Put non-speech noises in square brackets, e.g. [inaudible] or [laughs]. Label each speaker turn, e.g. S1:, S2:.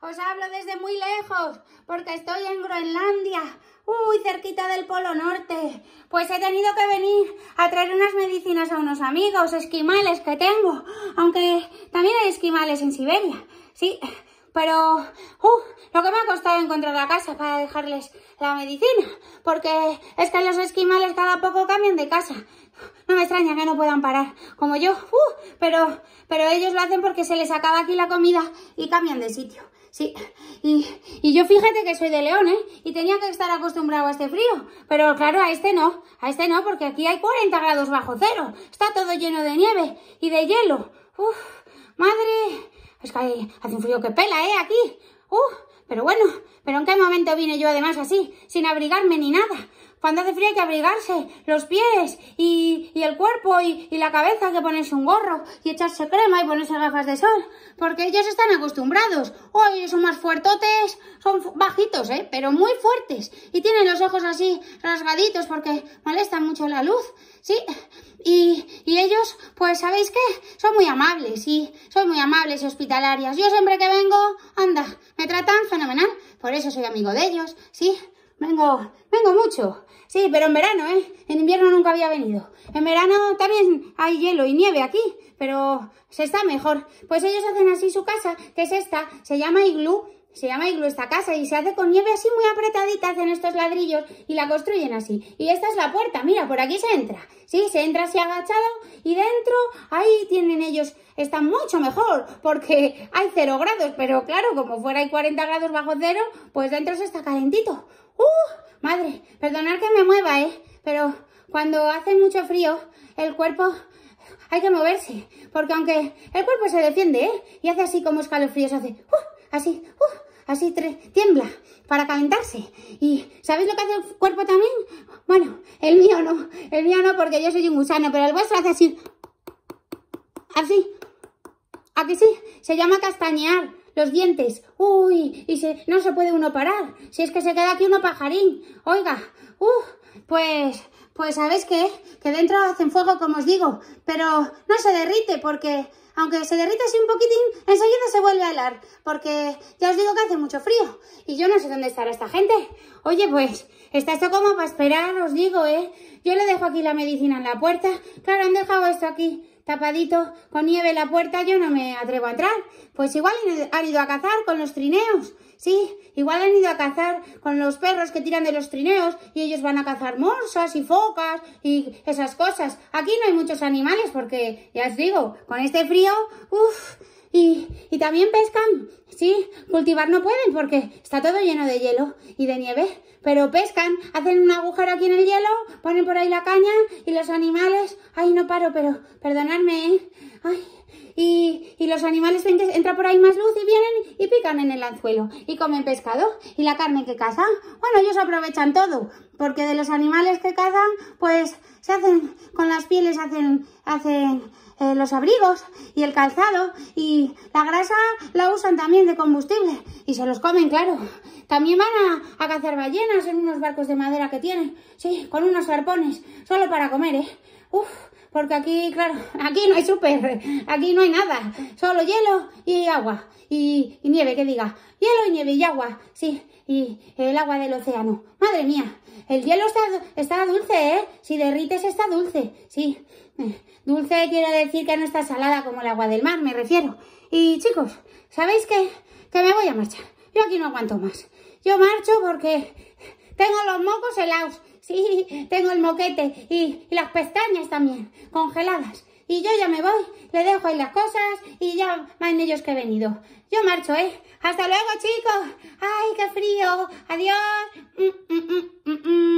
S1: Os hablo desde muy lejos, porque estoy en Groenlandia, uy, cerquita del Polo Norte. Pues he tenido que venir a traer unas medicinas a unos amigos esquimales que tengo, aunque también hay esquimales en Siberia, sí. Pero, uh, lo que me ha costado encontrar la casa para dejarles la medicina, porque es que los esquimales cada poco cambian de casa. No me extraña que no puedan parar, como yo, uh, pero, pero ellos lo hacen porque se les acaba aquí la comida y cambian de sitio. Sí, y, y, yo fíjate que soy de León, ¿eh? Y tenía que estar acostumbrado a este frío. Pero claro, a este no, a este no, porque aquí hay 40 grados bajo cero. Está todo lleno de nieve y de hielo. Uf, madre. Es que hace un frío que pela, ¿eh? Aquí. Uf, pero bueno, pero ¿en qué momento vine yo además así? Sin abrigarme ni nada. Cuando hace frío hay que abrigarse los pies y, y el cuerpo y, y, la cabeza, hay que ponerse un gorro y echarse crema y ponerse gafas de sol, porque ellos están acostumbrados. Hoy son más fuertotes, son bajitos, ¿eh? pero muy fuertes y tienen los ojos así rasgaditos porque molesta mucho la luz, ¿sí? Y, y ellos, pues, ¿sabéis qué? Son muy amables ¿sí? son muy amables y hospitalarias. Yo siempre que vengo, anda, me tratan fenomenal, por eso soy amigo de ellos, ¿sí? Vengo, vengo mucho. Sí, pero en verano, ¿eh? En invierno nunca había venido. En verano también hay hielo y nieve aquí, pero se está mejor. Pues ellos hacen así su casa, que es esta, se llama iglú se llama iglú esta casa y se hace con nieve así muy apretadita, hacen estos ladrillos y la construyen así. Y esta es la puerta, mira, por aquí se entra, ¿sí? Se entra así agachado y dentro ahí tienen ellos, está mucho mejor porque hay cero grados, pero claro, como fuera hay 40 grados bajo cero, pues dentro se está calentito. ¡Uh! Madre, perdonad que me mueva, ¿eh? Pero cuando hace mucho frío, el cuerpo hay que moverse, porque aunque el cuerpo se defiende, ¿eh? Y hace así como escalofríos, hace, ¡uh! Así, ¡uh! así tiembla para calentarse. ¿Y sabéis lo que hace el cuerpo también? Bueno, el mío no, el mío no porque yo soy un gusano, pero el vuestro hace así, así, aquí sí? Se llama castañear los dientes. Uy, y se, no se puede uno parar. Si es que se queda aquí uno pajarín. Oiga, uh, pues pues sabéis qué? Que dentro hacen fuego, como os digo, pero no se derrite porque aunque se derrite así un poquitín, enseguida se vuelve a helar, porque ya os digo que hace mucho frío y yo no sé dónde estará esta gente. Oye, pues, está esto como para esperar, os digo, ¿eh? Yo le dejo aquí la medicina en la puerta, claro, han dejado esto aquí tapadito, con nieve la puerta, yo no me atrevo a entrar. Pues igual han ido a cazar con los trineos, sí, igual han ido a cazar con los perros que tiran de los trineos y ellos van a cazar morsas y focas y esas cosas. Aquí no hay muchos animales porque, ya os digo, con este frío, uff, y, y, también pescan, sí, cultivar no pueden porque está todo lleno de hielo y de nieve, pero pescan, hacen un agujero aquí en el hielo, ponen por ahí la caña y los animales, Ay, no paro, pero perdonadme, ¿eh? Ay, y, los animales ven que entra por ahí más luz y vienen y pican en el anzuelo. Y comen pescado y la carne que cazan. Bueno, ellos aprovechan todo, porque de los animales que cazan, pues se hacen, con las pieles hacen, hacen eh, los abrigos y el calzado. Y la grasa la usan también de combustible y se los comen, claro. También van a, a cazar ballenas en unos barcos de madera que tienen, sí, con unos arpones, solo para comer, ¿eh? Uf, porque aquí, claro, [laughs] aquí no hay super, aquí no hay nada, solo hielo y agua, y, nieve, que diga, hielo y nieve y agua, sí, y el agua del océano. Madre mía, el hielo está, está dulce, ¿eh? Si derrites está dulce, sí. Dulce quiere decir que no está salada como el agua del mar, me refiero. Y chicos, ¿sabéis qué? Que me voy a marchar. Yo aquí no aguanto más. Yo marcho porque tengo los mocos helados Sí, tengo el moquete y, las pestañas también, congeladas. Y yo ya me voy, le dejo ahí las cosas y ya van ellos que he venido. Yo marcho, ¿eh? Hasta luego, chicos. ¡Ay, qué frío! ¡Adiós! Mm, mm, mm,